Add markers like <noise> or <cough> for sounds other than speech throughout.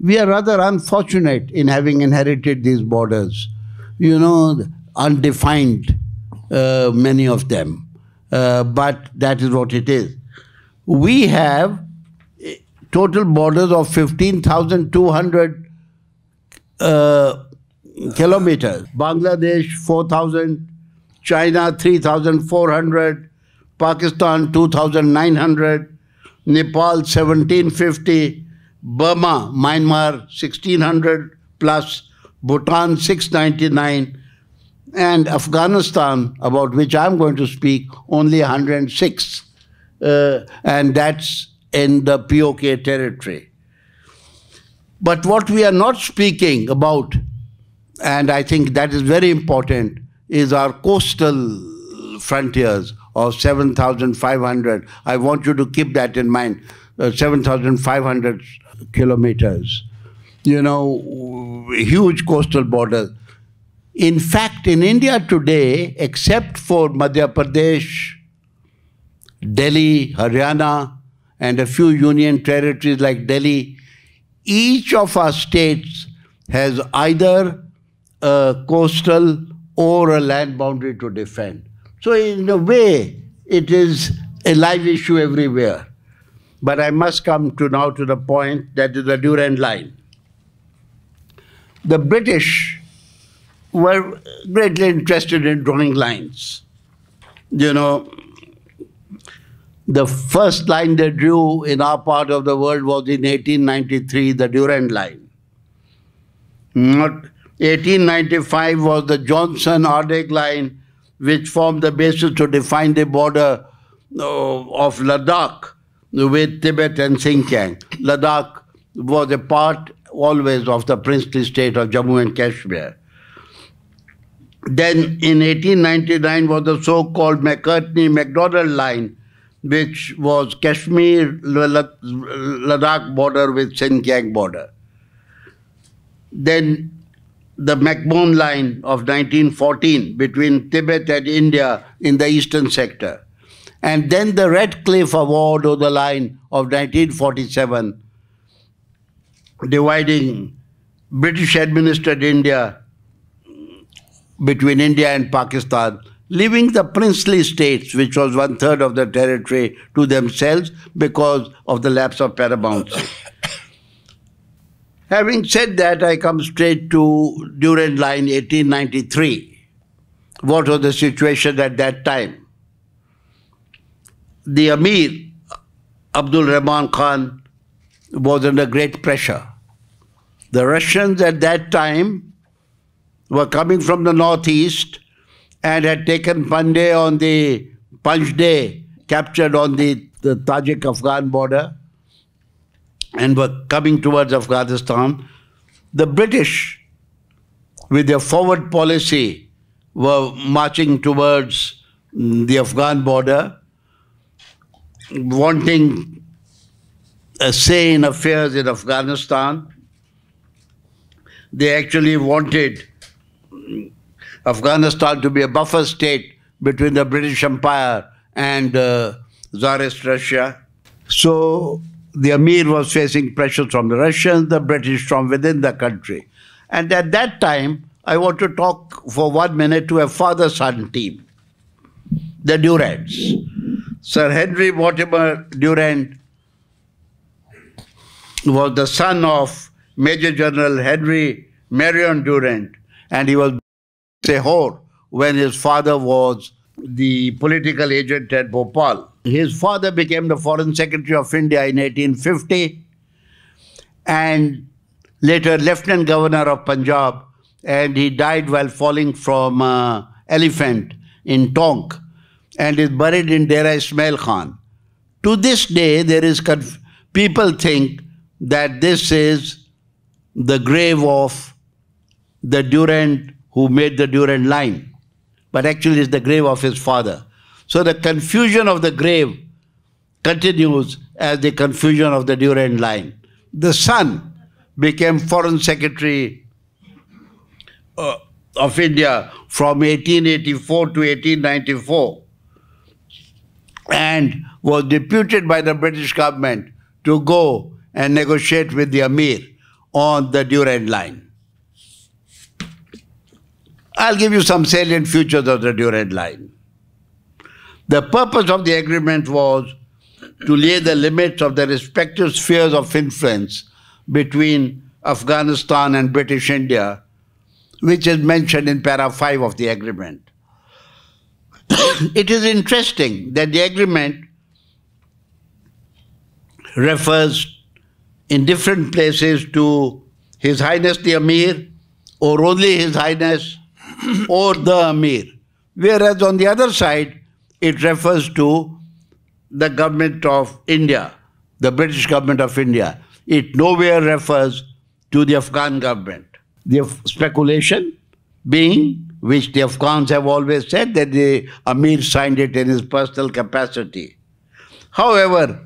we are rather unfortunate in having inherited these borders, you know, undefined, uh, many of them. Uh, but that is what it is. We have eh, total borders of 15,200 uh, kilometers. Bangladesh, 4,000. China, 3,400. Pakistan, 2,900. Nepal, 1,750. Burma, Myanmar 1600 plus, Bhutan 699, and Afghanistan, about which I'm going to speak, only 106. Uh, and that's in the POK territory. But what we are not speaking about, and I think that is very important, is our coastal frontiers of 7,500. I want you to keep that in mind. Uh, 7,500 kilometers, you know, huge coastal borders. In fact, in India today, except for Madhya Pradesh, Delhi, Haryana, and a few union territories like Delhi, each of our states has either a coastal or a land boundary to defend. So, in a way, it is a live issue everywhere. But I must come to now to the point that is the Durand Line. The British were greatly interested in drawing lines. You know, the first line they drew in our part of the world was in 1893, the Durand Line. Not 1895 was the Johnson-Ardegg Line, which formed the basis to define the border uh, of Ladakh with Tibet and Xinjiang, Ladakh was a part always of the princely state of Jammu and Kashmir. Then in 1899 was the so-called McCartney-McDonald line, which was Kashmir-Ladakh border with Xinjiang border. Then the McMahon line of 1914 between Tibet and India in the eastern sector. And then the Radcliffe Award or the line of 1947, dividing British administered India between India and Pakistan, leaving the princely states, which was one third of the territory, to themselves because of the lapse of paramountcy. <coughs> Having said that, I come straight to Durand Line 1893. What was the situation at that time? the Amir, Abdul Rahman Khan, was under great pressure. The Russians at that time were coming from the northeast and had taken Panjde on the Panjde, captured on the, the Tajik-Afghan border and were coming towards Afghanistan. The British, with their forward policy, were marching towards mm, the Afghan border wanting a say in affairs in Afghanistan. They actually wanted Afghanistan to be a buffer state between the British Empire and uh, Tsarist Russia. So the Amir was facing pressure from the Russians, the British from within the country. And at that time, I want to talk for one minute to a father son team, the Durands. Sir Henry Mortimer Durand was the son of Major General Henry Marion Durand, and he was a whore when his father was the political agent at Bhopal. His father became the Foreign Secretary of India in 1850 and later Lieutenant Governor of Punjab, and he died while falling from an uh, elephant in Tonk and is buried in Dera Ismail Khan. To this day, there is people think that this is the grave of the Durand who made the Durand line, but actually it's the grave of his father. So the confusion of the grave continues as the confusion of the Durand line. The son became foreign secretary uh, of India from 1884 to 1894 and was deputed by the British government to go and negotiate with the Amir on the Durand Line. I'll give you some salient features of the Durand Line. The purpose of the agreement was to lay the limits of the respective spheres of influence between Afghanistan and British India, which is mentioned in para 5 of the agreement it is interesting that the agreement refers in different places to His Highness the Amir, or only His Highness, or the Amir. Whereas on the other side, it refers to the government of India, the British government of India. It nowhere refers to the Afghan government. The speculation being which the Afghans have always said that the Amir signed it in his personal capacity. However,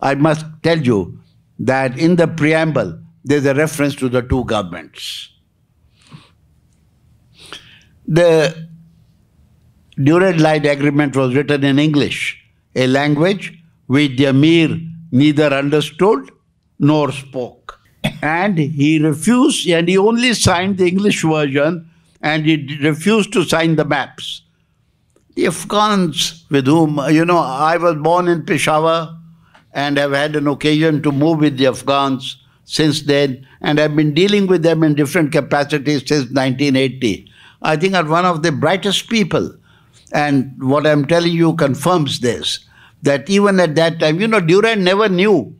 I must tell you that in the preamble, there's a reference to the two governments. The Durand Light Agreement was written in English, a language which the Amir neither understood nor spoke. And he refused, and he only signed the English version and he refused to sign the maps. The Afghans, with whom, you know, I was born in Peshawar and have had an occasion to move with the Afghans since then, and I've been dealing with them in different capacities since 1980. I think are one of the brightest people. And what I'm telling you confirms this that even at that time, you know, Durand never knew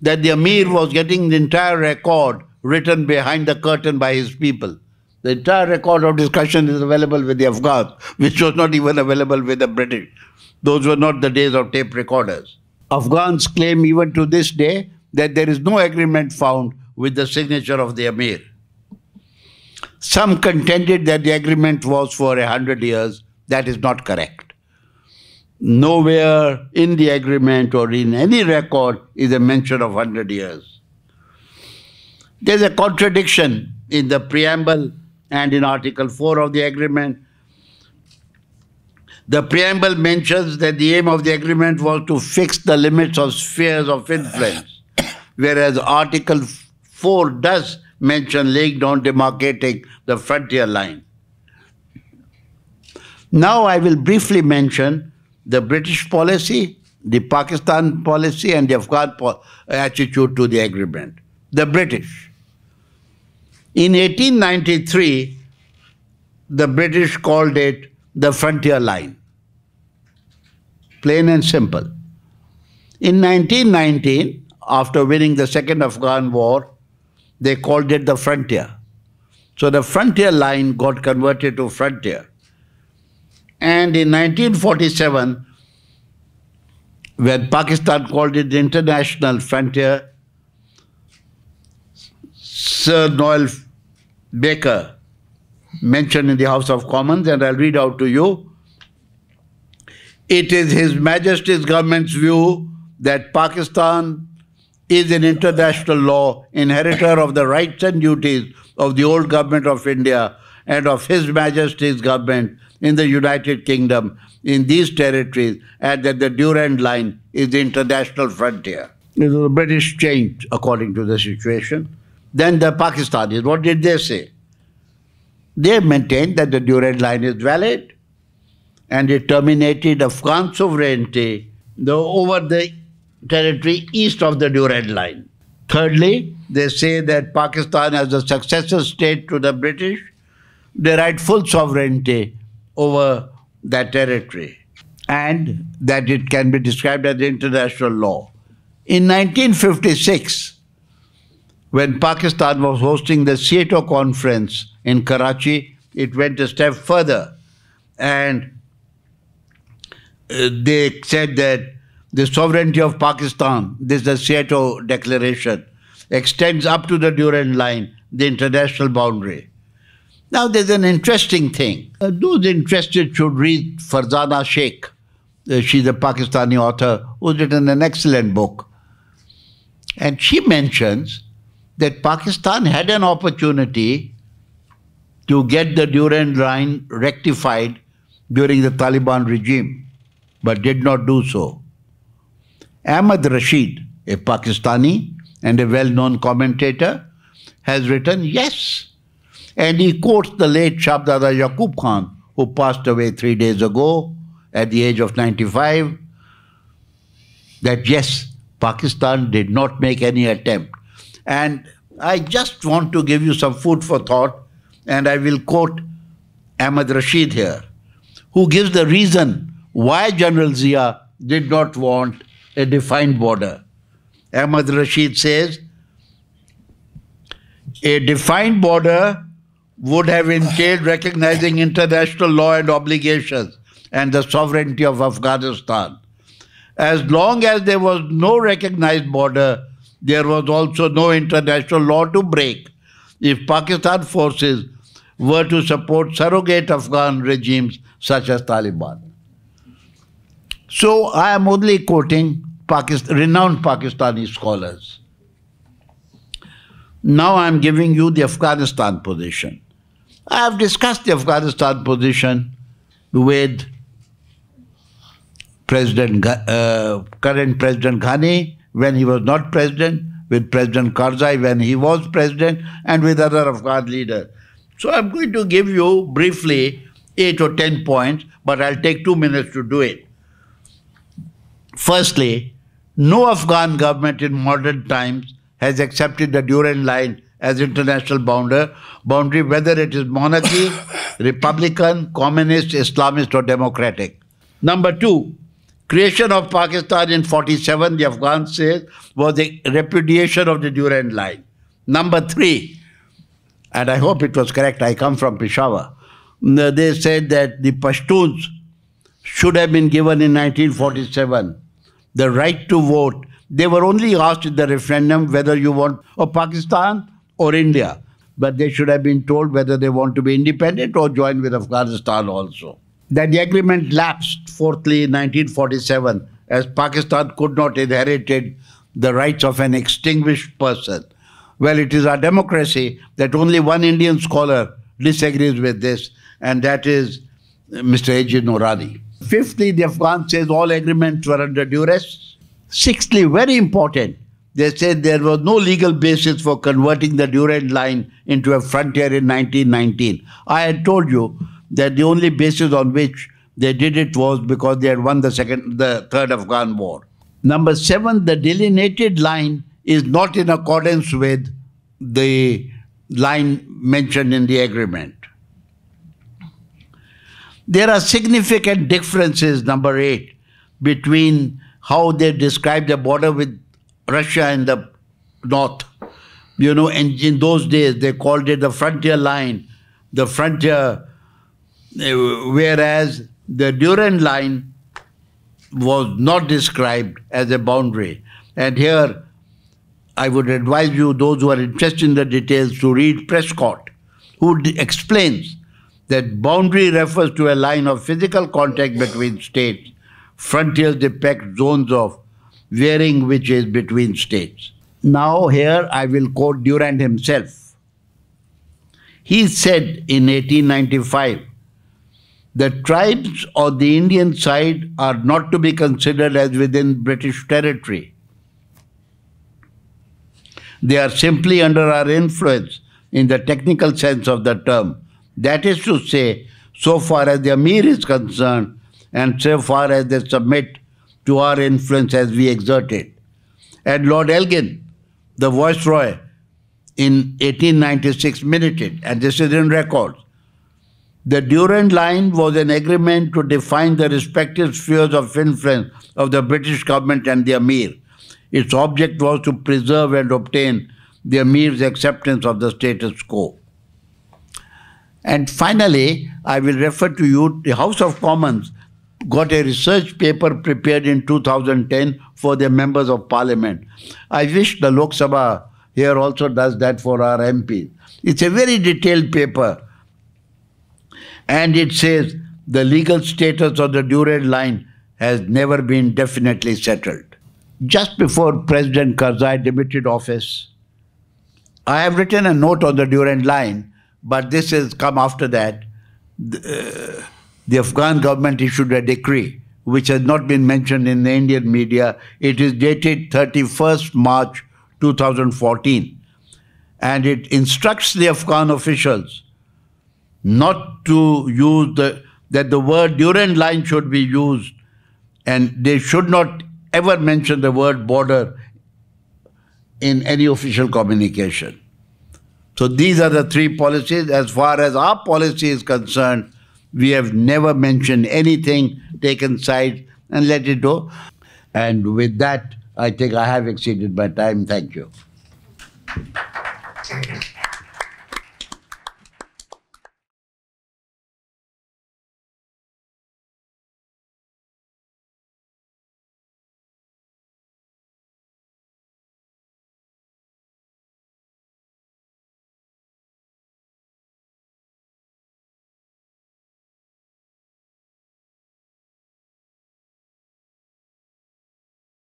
that the Amir was getting the entire record written behind the curtain by his people. The entire record of discussion is available with the Afghans, which was not even available with the British. Those were not the days of tape recorders. Afghans claim even to this day that there is no agreement found with the signature of the Amir. Some contended that the agreement was for a hundred years. That is not correct. Nowhere in the agreement or in any record is a mention of hundred years. There's a contradiction in the preamble and in Article 4 of the agreement. The preamble mentions that the aim of the agreement was to fix the limits of spheres of influence, whereas Article 4 does mention league on demarcating the frontier line. Now I will briefly mention the British policy, the Pakistan policy, and the Afghan po attitude to the agreement. The British. In 1893, the British called it the frontier line. Plain and simple. In 1919, after winning the Second Afghan War, they called it the frontier. So the frontier line got converted to frontier. And in 1947, when Pakistan called it the international frontier, Sir Noel Baker mentioned in the House of Commons, and I'll read out to you. It is His Majesty's government's view that Pakistan is an international law inheritor of the rights and duties of the old government of India and of His Majesty's government in the United Kingdom in these territories, and that the Durand Line is the international frontier. It a British change according to the situation. Then the Pakistanis, what did they say? They maintained that the Durand Line is valid and it terminated Afghan sovereignty over the territory east of the Durand Line. Thirdly, they say that Pakistan, as a successor state to the British, derived full sovereignty over that territory and that it can be described as international law. In 1956, when Pakistan was hosting the SEATO conference in Karachi, it went a step further. And uh, they said that the sovereignty of Pakistan, this is the SEATO declaration, extends up to the Durand Line, the international boundary. Now, there's an interesting thing. Uh, those interested should read Farzana Sheikh. Uh, she's a Pakistani author who's written an excellent book. And she mentions that Pakistan had an opportunity to get the Durand Line rectified during the Taliban regime, but did not do so. Ahmad Rashid, a Pakistani and a well known commentator, has written yes. And he quotes the late Shabdada Yaqub Khan, who passed away three days ago at the age of 95, that yes, Pakistan did not make any attempt and I just want to give you some food for thought, and I will quote Ahmad Rashid here, who gives the reason why General Zia did not want a defined border. Ahmad Rashid says, a defined border would have entailed recognizing international law and obligations and the sovereignty of Afghanistan. As long as there was no recognized border, there was also no international law to break. If Pakistan forces were to support surrogate Afghan regimes such as Taliban. So I am only quoting Pakistan, renowned Pakistani scholars. Now I am giving you the Afghanistan position. I have discussed the Afghanistan position with President, uh, current President Ghani when he was not president, with President Karzai when he was president, and with other Afghan leaders. So I'm going to give you briefly eight or ten points, but I'll take two minutes to do it. Firstly, no Afghan government in modern times has accepted the Durand Line as international boundary, boundary whether it is monarchy, <coughs> republican, communist, Islamist, or democratic. Number two, Creation of Pakistan in 47, the Afghan says, was the repudiation of the Durand Line. Number three, and I hope it was correct, I come from Peshawar, mm, uh, they said that the Pashtuns should have been given in 1947 the right to vote. They were only asked in the referendum whether you want or Pakistan or India, but they should have been told whether they want to be independent or join with Afghanistan also. That the agreement lapsed, fourthly, in 1947, as Pakistan could not inherit the rights of an extinguished person. Well, it is our democracy that only one Indian scholar disagrees with this, and that is uh, Mr. A.J. Norani. Fifthly, the Afghan says all agreements were under duress. Sixthly, very important, they said there was no legal basis for converting the Durand Line into a frontier in 1919. I had told you that the only basis on which they did it was because they had won the second, the third Afghan war. Number seven, the delineated line is not in accordance with the line mentioned in the agreement. There are significant differences, number eight, between how they describe the border with Russia in the north. You know, and in those days they called it the frontier line, the frontier uh, whereas the Durand line was not described as a boundary. And here, I would advise you, those who are interested in the details, to read Prescott, who explains that boundary refers to a line of physical contact between states. Frontiers depict zones of varying which is between states. Now, here I will quote Durand himself. He said in 1895 the tribes on the Indian side are not to be considered as within British territory. They are simply under our influence in the technical sense of the term. That is to say, so far as the Amir is concerned, and so far as they submit to our influence as we exert it. And Lord Elgin, the Viceroy, in 1896 minuted, and this is in records, the Durand Line was an agreement to define the respective spheres of influence of the British government and the Amir. Its object was to preserve and obtain the Amir's acceptance of the status quo. And finally, I will refer to you the House of Commons got a research paper prepared in 2010 for their members of parliament. I wish the Lok Sabha here also does that for our MPs. It's a very detailed paper and it says the legal status of the Durand line has never been definitely settled. Just before President Karzai demitted office, I have written a note on the Durand line, but this has come after that. The, uh, the Afghan government issued a decree which has not been mentioned in the Indian media. It is dated 31st March 2014 and it instructs the Afghan officials not to use the, that the word durand line should be used and they should not ever mention the word border in any official communication. So these are the three policies. As far as our policy is concerned, we have never mentioned anything, taken sides, and let it go. And with that, I think I have exceeded my time. Thank you.